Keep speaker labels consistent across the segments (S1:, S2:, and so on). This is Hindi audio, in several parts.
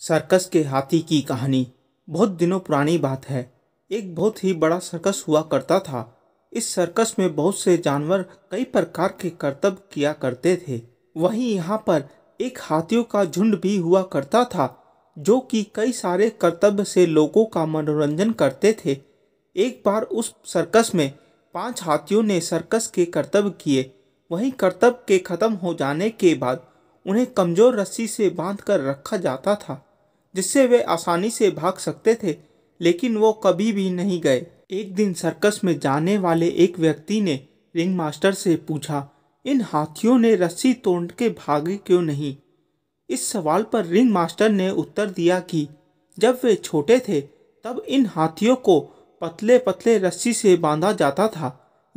S1: सर्कस के हाथी की कहानी बहुत दिनों पुरानी बात है एक बहुत ही बड़ा सर्कस हुआ करता था इस सर्कस में बहुत से जानवर कई प्रकार के करतब किया करते थे वहीं यहाँ पर एक हाथियों का झुंड भी हुआ करता था जो कि कई सारे कर्तव्य से लोगों का मनोरंजन करते थे एक बार उस सर्कस में पांच हाथियों ने सर्कस के कर्तव्य किए वहीं कर्तव्य के ख़त्म हो जाने के बाद उन्हें कमज़ोर रस्सी से बांध कर रखा जाता था जिससे वे आसानी से भाग सकते थे लेकिन वो कभी भी नहीं गए एक दिन सर्कस में जाने वाले एक व्यक्ति ने रिंग मास्टर से पूछा इन हाथियों ने रस्सी तोड़ के भागे क्यों नहीं इस सवाल पर रिंग मास्टर ने उत्तर दिया कि जब वे छोटे थे तब इन हाथियों को पतले पतले रस्सी से बांधा जाता था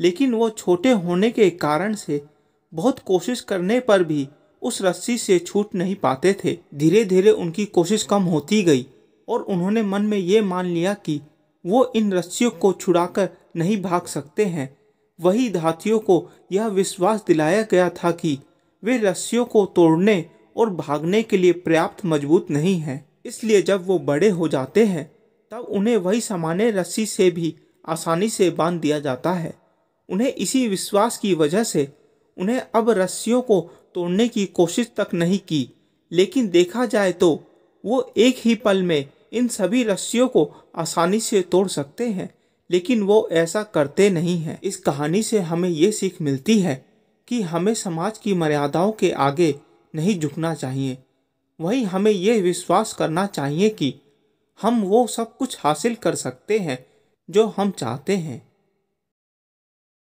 S1: लेकिन वो छोटे होने के कारण से बहुत कोशिश करने पर भी उस रस्सी से छूट नहीं पाते थे धीरे धीरे उनकी कोशिश कम होती गई और उन्होंने मन में ये मान लिया कि वो इन रस्सियों को छुड़ाकर नहीं भाग सकते हैं वही धातियों को यह विश्वास दिलाया गया था कि वे रस्सियों को तोड़ने और भागने के लिए पर्याप्त मजबूत नहीं हैं इसलिए जब वो बड़े हो जाते हैं तब उन्हें वही सामान्य रस्सी से भी आसानी से बांध दिया जाता है उन्हें इसी विश्वास की वजह से उन्हें अब रस्सियों को तोड़ने की कोशिश तक नहीं की लेकिन देखा जाए तो वो एक ही पल में इन सभी रस्सियों को आसानी से तोड़ सकते हैं लेकिन वो ऐसा करते नहीं हैं इस कहानी से हमें ये सीख मिलती है कि हमें समाज की मर्यादाओं के आगे नहीं झुकना चाहिए वहीं हमें यह विश्वास करना चाहिए कि हम वो सब कुछ हासिल कर सकते हैं जो हम चाहते हैं